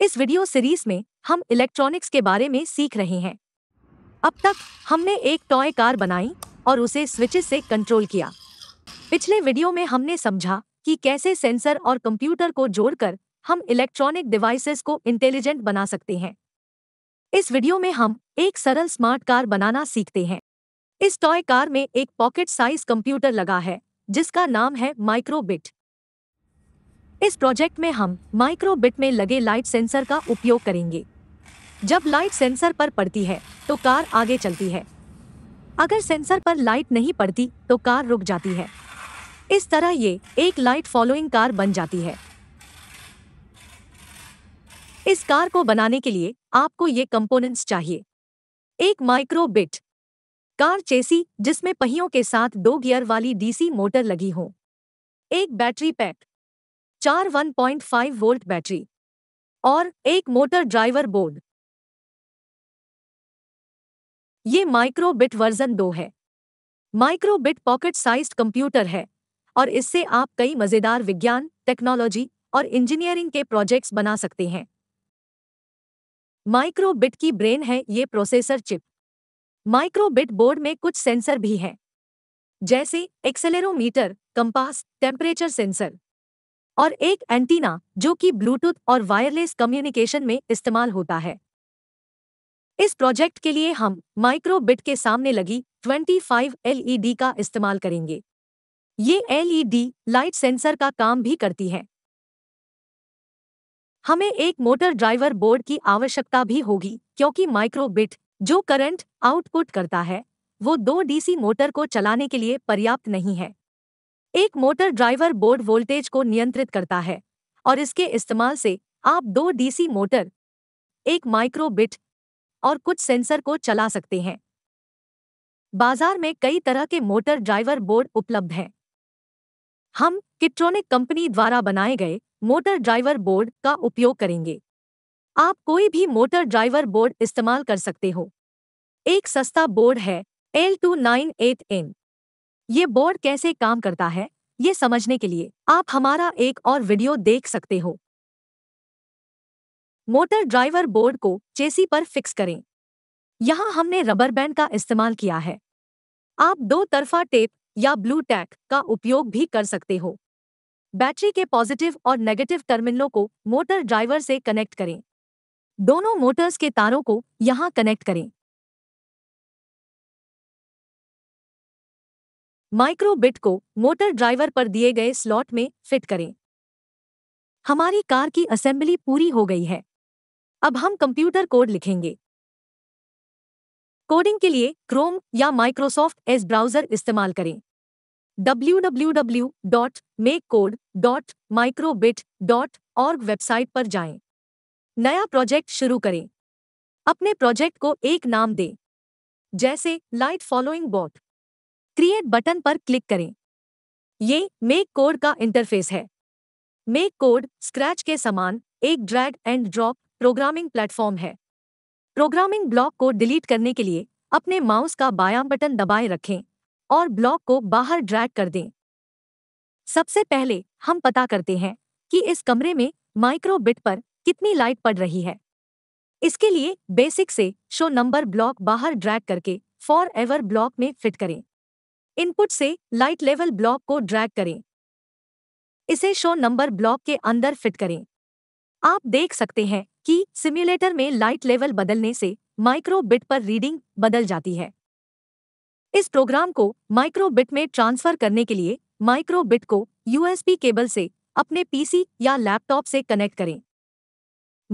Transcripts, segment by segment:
इस video series में हम इलेक्ट्रॉनिक्स के बारे में सीख रहे हैं अब तक हमने एक टॉय कार बनाई और उसे स्विचेस से कंट्रोल किया पिछले वीडियो में हमने समझा कि कैसे सेंसर और कंप्यूटर को जोड़कर हम इलेक्ट्रॉनिक डिवाइसेस को इंटेलिजेंट बना सकते हैं इस वीडियो में हम एक सरल स्मार्ट कार बनाना सीखते हैं इस टॉय कार में एक पॉकेट साइज कंप्यूटर लगा है जिसका नाम है माइक्रोबिट इस प्रोजेक्ट में हम माइक्रोबिट में लगे लाइट सेंसर का उपयोग करेंगे जब लाइट सेंसर पर पड़ती है तो कार आगे चलती है अगर सेंसर पर लाइट नहीं पड़ती तो कार रुक जाती है इस तरह ये एक लाइट फॉलोइंग कार बन जाती है इस कार को बनाने के लिए आपको ये कंपोनेंट्स चाहिए एक माइक्रोबिट कार चेसी जिसमें पहियों के साथ दो गियर वाली डीसी मोटर लगी हो एक बैटरी पैक चार 1.5 वोल्ट बैटरी और एक मोटर ड्राइवर बोर्ड ये माइक्रोबिट वर्जन दो है माइक्रोबिट पॉकेट साइज्ड कंप्यूटर है और इससे आप कई मज़ेदार विज्ञान टेक्नोलॉजी और इंजीनियरिंग के प्रोजेक्ट्स बना सकते हैं माइक्रोबिट की ब्रेन है ये प्रोसेसर चिप माइक्रोबिट बोर्ड में कुछ सेंसर भी हैं जैसे एक्सेलेरोमीटर कंपास टेम्परेचर सेंसर और एक एंटीना जो कि ब्लूटूथ और वायरलेस कम्युनिकेशन में इस्तेमाल होता है इस प्रोजेक्ट के लिए हम माइक्रोबिट के सामने लगी 25 एलईडी का इस्तेमाल करेंगे ये एलईडी लाइट सेंसर का काम भी करती है हमें एक मोटर ड्राइवर बोर्ड की आवश्यकता भी होगी क्योंकि माइक्रोबिट जो करंट आउटपुट करता है वो दो डीसी मोटर को चलाने के लिए पर्याप्त नहीं है एक मोटर ड्राइवर बोर्ड वोल्टेज को नियंत्रित करता है और इसके इस्तेमाल से आप दो डीसी मोटर एक माइक्रो बिट और कुछ सेंसर को चला सकते हैं बाजार में कई तरह के मोटर ड्राइवर बोर्ड उपलब्ध हैं हम किट्रोनिक कंपनी द्वारा बनाए गए मोटर ड्राइवर बोर्ड का उपयोग करेंगे आप कोई भी मोटर ड्राइवर बोर्ड इस्तेमाल कर सकते हो एक सस्ता बोर्ड है L two nine eight N ये बोर्ड कैसे काम करता है ये समझने के लिए आप हमारा एक और वीडियो देख सकते हो मोटर ड्राइवर बोर्ड को चेसी पर फिक्स करें यहाँ हमने रबर बैंड का इस्तेमाल किया है आप दो तरफा टेप या ब्लू टैक का उपयोग भी कर सकते हो बैटरी के पॉजिटिव और नेगेटिव टर्मिनलों को मोटर ड्राइवर से कनेक्ट करें दोनों मोटर्स के तारों को यहां कनेक्ट करें माइक्रो बिट को मोटर ड्राइवर पर दिए गए स्लॉट में फिट करें हमारी कार की असेंबली पूरी हो गई है अब हम कंप्यूटर कोड लिखेंगे कोडिंग के लिए क्रोम या माइक्रोसॉफ्ट एस ब्राउजर इस्तेमाल करें www.makecode.microbit.org वेबसाइट पर जाएं नया प्रोजेक्ट शुरू करें अपने प्रोजेक्ट को एक नाम दें जैसे light following bot create button पर क्लिक करें ये मेक कोड का इंटरफेस है मेक कोड स्क्रैच के समान एक drag and drop programming platform है प्रोग्रामिंग ब्लॉक को डिलीट करने के लिए अपने माउस का बायां बटन दबाए रखें और ब्लॉक को बाहर ड्रैग कर दें सबसे पहले हम पता करते हैं कि इस कमरे में माइक्रोबिट पर कितनी लाइट पड़ रही है इसके लिए बेसिक से शो नंबर ब्लॉक बाहर ड्रैग करके फॉर एवर ब्लॉक में फिट करें इनपुट से लाइट लेवल ब्लॉक को ड्रैग करें इसे शो नंबर ब्लॉक के अंदर फिट करें आप देख सकते हैं कि सिम्युलेटर में लाइट लेवल बदलने से माइक्रो बिट पर रीडिंग बदल जाती है इस प्रोग्राम को माइक्रो बिट में ट्रांसफर करने के लिए माइक्रो बिट को यूएसबी केबल से अपने पीसी या लैपटॉप से कनेक्ट करें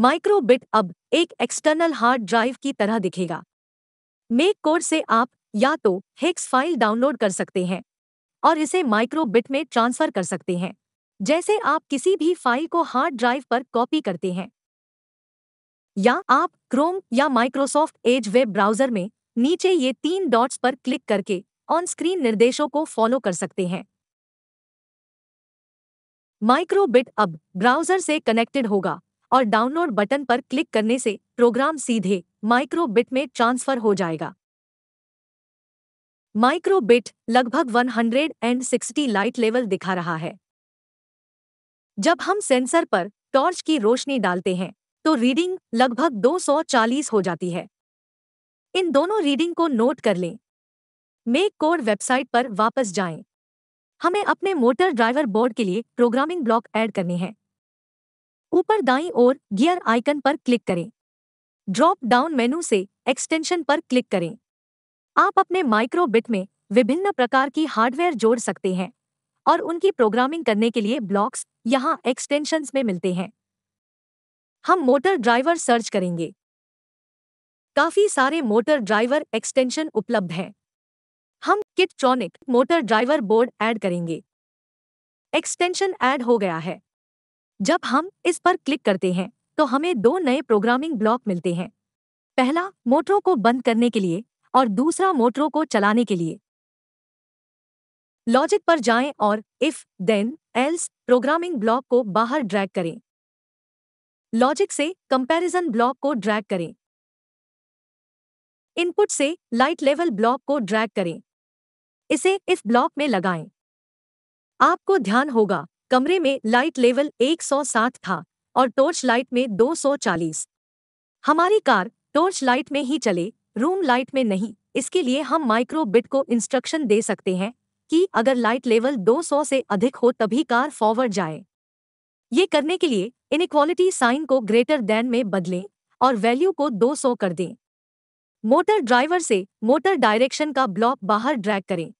माइक्रोबिट अब एक एक्सटर्नल हार्ड ड्राइव की तरह दिखेगा मेक कोड से आप या तो हेक्स फाइल डाउनलोड कर सकते हैं और इसे माइक्रोबिट में ट्रांसफर कर सकते हैं जैसे आप किसी भी फाइल को हार्ड ड्राइव पर कॉपी करते हैं या आप क्रोम या माइक्रोसॉफ्ट एज वेब ब्राउजर में नीचे ये तीन डॉट्स पर क्लिक करके ऑन स्क्रीन निर्देशों को फॉलो कर सकते हैं माइक्रोबिट अब ब्राउजर से कनेक्टेड होगा और डाउनलोड बटन पर क्लिक करने से प्रोग्राम सीधे माइक्रोबिट में ट्रांसफर हो जाएगा माइक्रोबिट लगभग 160 लाइट लेवल दिखा रहा है जब हम सेंसर पर टॉर्च की रोशनी डालते हैं तो रीडिंग लगभग 240 हो जाती है इन दोनों रीडिंग को नोट कर लें मेक कोड वेबसाइट पर वापस जाएं। हमें अपने मोटर ड्राइवर बोर्ड के लिए प्रोग्रामिंग ब्लॉक ऐड करने हैं ऊपर दाईं ओर गियर आइकन पर क्लिक करें ड्रॉप डाउन मेनू से एक्सटेंशन पर क्लिक करें आप अपने माइक्रो बिट में विभिन्न प्रकार की हार्डवेयर जोड़ सकते हैं और उनकी प्रोग्रामिंग करने के लिए ब्लॉक्स यहां एक्सटेंशन में मिलते हैं हम मोटर ड्राइवर सर्च करेंगे काफी सारे मोटर ड्राइवर एक्सटेंशन उपलब्ध हैं हम kit motor driver board add करेंगे एक्सटेंशन ऐड हो गया है जब हम इस पर क्लिक करते हैं तो हमें दो नए प्रोग्रामिंग ब्लॉक मिलते हैं पहला मोटरों को बंद करने के लिए और दूसरा मोटरों को चलाने के लिए लॉजिक पर जाएं और if then else programming block को बाहर ड्रैग करें लॉजिक से कंपैरिजन ब्लॉक को ड्रैग करें इनपुट से लाइट लेवल ब्लॉक को ड्रैग करें इसे इफ ब्लॉक में लगाएं आपको ध्यान होगा कमरे में लाइट लेवल 107 था और टॉर्च लाइट में 240। हमारी कार टॉर्च लाइट में ही चले रूम लाइट में नहीं इसके लिए हम माइक्रो बिट को इंस्ट्रक्शन दे सकते हैं कि अगर लाइट लेवल 200 से अधिक हो तभी कार फॉरवर्ड जाए ये करने के लिए इनक्वालिटी साइन को ग्रेटर देन में बदलें और वैल्यू को 200 कर दें मोटर ड्राइवर से मोटर डायरेक्शन का ब्लॉक बाहर ड्रैग करें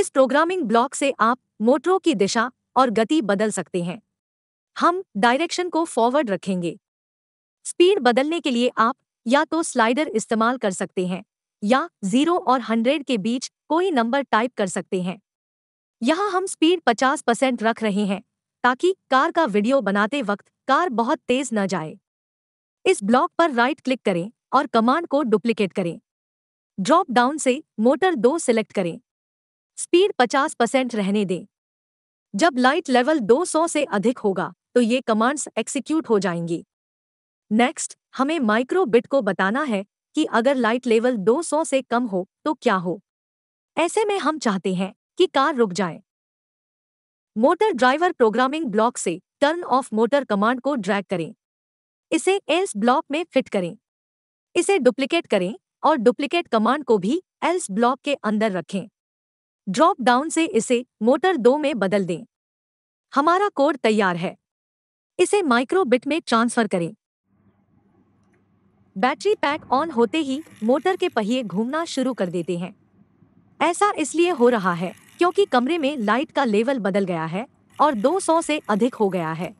इस प्रोग्रामिंग ब्लॉक से आप मोटरों की दिशा और गति बदल सकते हैं हम डायरेक्शन को फॉरवर्ड रखेंगे स्पीड बदलने के लिए आप या तो स्लाइडर इस्तेमाल कर सकते हैं या जीरो और हंड्रेड के बीच कोई नंबर टाइप कर सकते हैं यहाँ हम स्पीड 50 परसेंट रख रहे हैं ताकि कार का वीडियो बनाते वक्त कार बहुत तेज न जाए इस ब्लॉक पर राइट क्लिक करें और कमांड को डुप्लीकेट करें ड्रॉप डाउन से मोटर दो सिलेक्ट करें स्पीड 50 परसेंट रहने दें जब लाइट लेवल 200 से अधिक होगा तो ये कमांड्स एक्सिक्यूट हो जाएंगी नेक्स्ट हमें माइक्रो बिट को बताना है कि अगर लाइट लेवल 200 से कम हो तो क्या हो ऐसे में हम चाहते हैं कि कार रुक जाए मोटर ड्राइवर प्रोग्रामिंग ब्लॉक से टर्न ऑफ मोटर कमांड को ड्रैग करें इसे एल्स ब्लॉक में फिट करें इसे डुप्लीकेट करें और डुप्लीकेट कमांड को भी एल्स ब्लॉक के अंदर रखें ड्रॉप डाउन से इसे मोटर दो में बदल दें हमारा कोड तैयार है इसे माइक्रोबिट में ट्रांसफर करें बैटरी पैक ऑन होते ही मोटर के पहिए घूमना शुरू कर देते हैं ऐसा इसलिए हो रहा है क्योंकि कमरे में लाइट का लेवल बदल गया है और 200 से अधिक हो गया है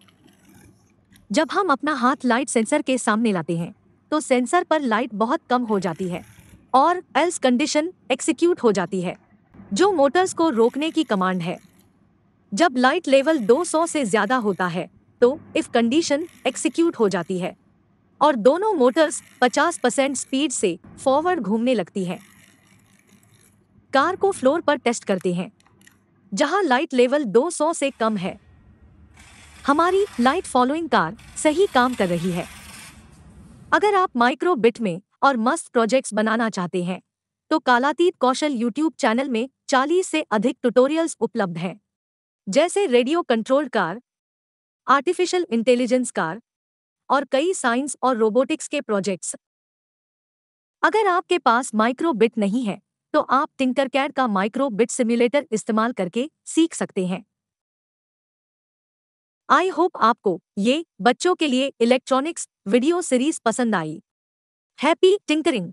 जब हम अपना हाथ लाइट सेंसर के सामने लाते हैं तो सेंसर पर लाइट बहुत कम हो जाती है और एल्स कंडीशन एक्सिक्यूट हो जाती है जो मोटर्स को रोकने की कमांड है जब लाइट लेवल 200 से ज्यादा होता है तो इफ कंडीशन एक्सिक्यूट हो जाती है और दोनों मोटर्स 50 परसेंट स्पीड से फॉरवर्ड घूमने लगती हैं कार को फ्लोर पर टेस्ट करते हैं जहां लाइट लेवल 200 से कम है हमारी लाइट फॉलोइंग कार सही काम कर रही है अगर आप माइक्रो बिट में और मस्त प्रोजेक्ट्स बनाना चाहते हैं तो कालातीत कौशल यूट्यूब चैनल में 40 से अधिक ट्यूटोरियल्स उपलब्ध हैं जैसे radio controlled car artificial intelligence car और कई साइंस और रोबोटिक्स के प्रोजेक्ट्स अगर आपके पास माइक्रो बिट नहीं है तो आप टिंकर कैड का माइक्रो बिट सिम्युलेटर इस्तेमाल करके सीख सकते हैं आई होप आपको ये बच्चों के लिए इलेक्ट्रॉनिक्स वीडियो सीरीज पसंद आई हैप्पी टिंकरिंग